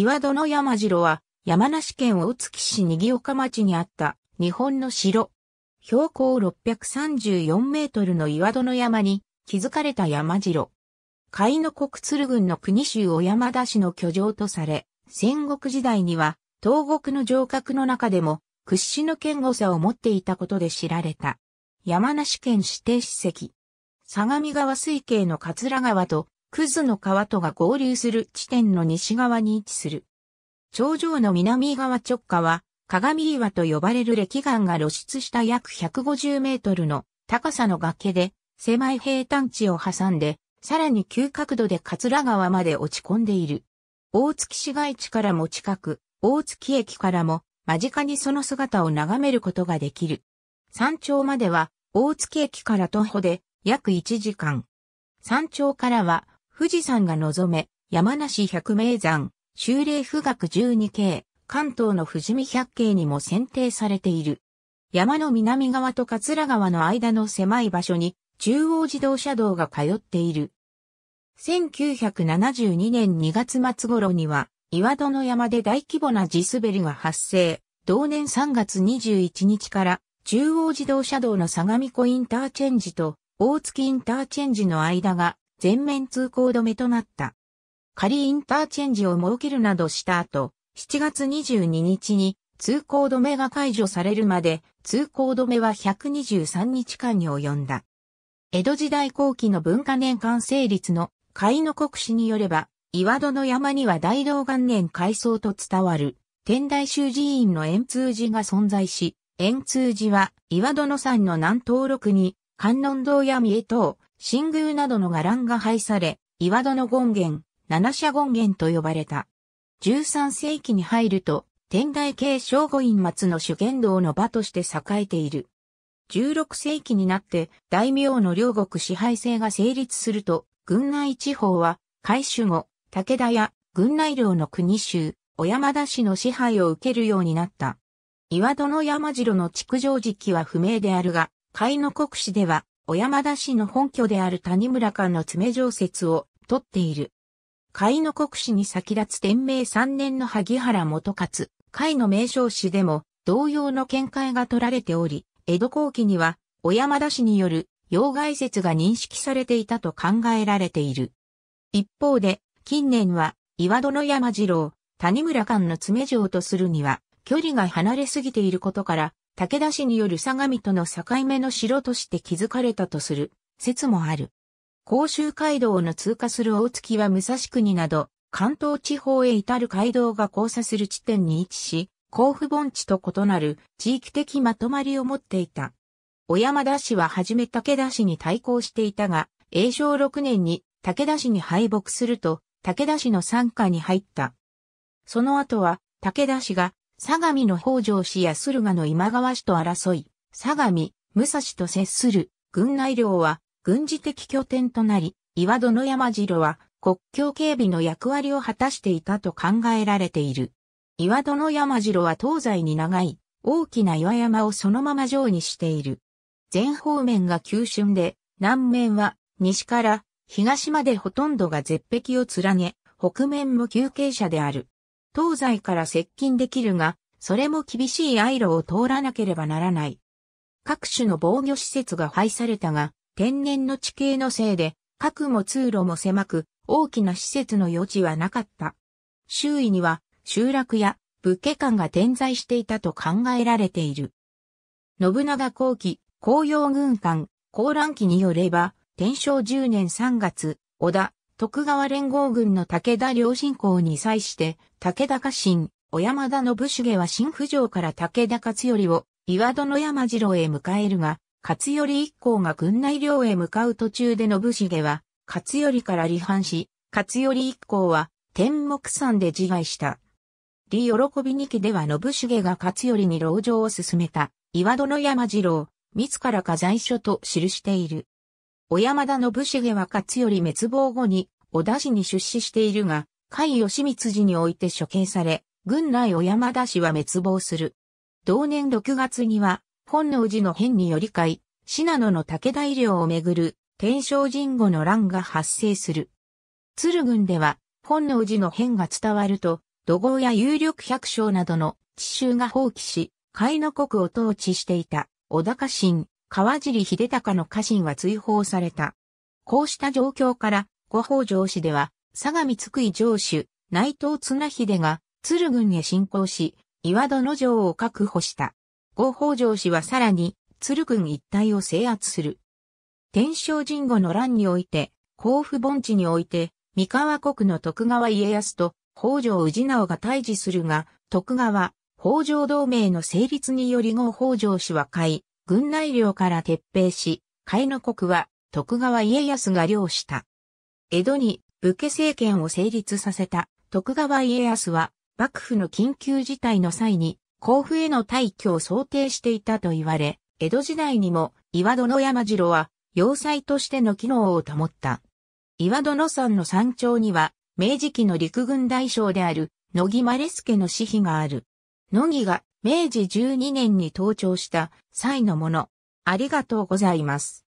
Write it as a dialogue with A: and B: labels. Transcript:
A: 岩戸の山城は、山梨県大月市お岡町にあった日本の城。標高634メートルの岩戸の山に築かれた山城。甲斐の国鶴郡の国州小山田市の居城とされ、戦国時代には東国の城郭の中でも屈指の堅固さを持っていたことで知られた。山梨県指定史跡。相模川水系の桂川とクズの川とが合流する地点の西側に位置する。頂上の南側直下は、鏡岩と呼ばれる歴岩が露出した約150メートルの高さの崖で、狭い平坦地を挟んで、さらに急角度で桂川まで落ち込んでいる。大月市街地からも近く、大月駅からも間近にその姿を眺めることができる。山頂までは大月駅から徒歩で約1時間。山頂からは富士山が望め、山梨百名山、修霊富岳十二系、関東の富士見百景にも選定されている。山の南側と桂川の間の狭い場所に中央自動車道が通っている。1972年2月末頃には岩戸の山で大規模な地滑りが発生。同年3月21日から中央自動車道の相模湖インターチェンジと大月インターチェンジの間が全面通行止めとなった。仮インターチェンジを設けるなどした後、7月22日に通行止めが解除されるまで通行止めは123日間に及んだ。江戸時代後期の文化年間成立の海の国史によれば、岩戸の山には大道元年改装と伝わる天台宗寺院の円通寺が存在し、円通寺は岩戸の山の南東麓に観音堂や三重等、新宮などの伽藍が廃され、岩戸の権現、七社権現と呼ばれた。13世紀に入ると、天台系聖護院末の主言道の場として栄えている。16世紀になって大名の両国支配制が成立すると、軍内地方は、海守後、武田や軍内領の国州、小山田氏の支配を受けるようになった。岩戸の山城の築城時期は不明であるが、海の国史では、小山田氏の本拠である谷村間の詰常説を取っている。会の国史に先立つ天明3年の萩原元勝、会の名称史でも同様の見解が取られており、江戸後期には小山田氏による妖怪説が認識されていたと考えられている。一方で、近年は岩戸の山次郎、谷村間の詰城とするには距離が離れすぎていることから、武田氏による相模との境目の城として築かれたとする説もある。甲州街道の通過する大月は武蔵国など、関東地方へ至る街道が交差する地点に位置し、甲府盆地と異なる地域的まとまりを持っていた。小山田氏ははじめ武田氏に対抗していたが、永正6年に武田氏に敗北すると、武田氏の傘下に入った。その後は、武田氏が相模の北条氏や駿河の今川氏と争い、相模、武蔵と接する軍内領は軍事的拠点となり、岩戸の山城は国境警備の役割を果たしていたと考えられている。岩戸の山城は東西に長い大きな岩山をそのまま城にしている。全方面が急峻で、南面は西から東までほとんどが絶壁を連ね、北面も急傾斜である。東西から接近できるが、それも厳しい愛路を通らなければならない。各種の防御施設が廃されたが、天然の地形のせいで、核も通路も狭く、大きな施設の余地はなかった。周囲には集落や武家館が点在していたと考えられている。信長後期、紅葉軍艦、高蘭期によれば、天正10年3月、織田、徳川連合軍の武田良信公に際して、武田家臣、小山田信家は新府城から武田勝頼を岩戸の山次郎へ迎えるが、勝頼一行が軍内領へ向かう途中で信重は、勝頼から離反し、勝頼一行は天目山で自害した。李喜び二期では信重が勝頼に籠城を進めた、岩戸の山次郎、自ら家財所と記している。小山田信繁は勝頼滅亡後に、小田氏に出資しているが、甲斐義光寺において処刑され、軍内小山田氏は滅亡する。同年6月には、本能寺の変により会、信濃の武田医療をめぐる、天正神後の乱が発生する。鶴郡では、本能寺の変が伝わると、土豪や有力百姓などの地衆が放棄し、甲斐の国を統治していた、小高神。川尻秀隆の家臣は追放された。こうした状況から、五宝城市では、相模津久井城主、内藤綱秀が、鶴軍へ侵攻し、岩戸の城を確保した。五宝城氏はさらに、鶴軍一帯を制圧する。天正神後の乱において、甲府盆地において、三河国の徳川家康と北条氏直が対峙するが、徳川、北条同盟の成立により合北条氏は買い、軍内領から撤兵し、甲斐国は徳川家康が領した。江戸に武家政権を成立させた徳川家康は幕府の緊急事態の際に甲府への退去を想定していたと言われ、江戸時代にも岩殿山城は要塞としての機能を保った。岩殿山の山頂には明治期の陸軍大将である野木丸助の私碑がある。野木が明治12年に登庁した際のもの。ありがとうございます。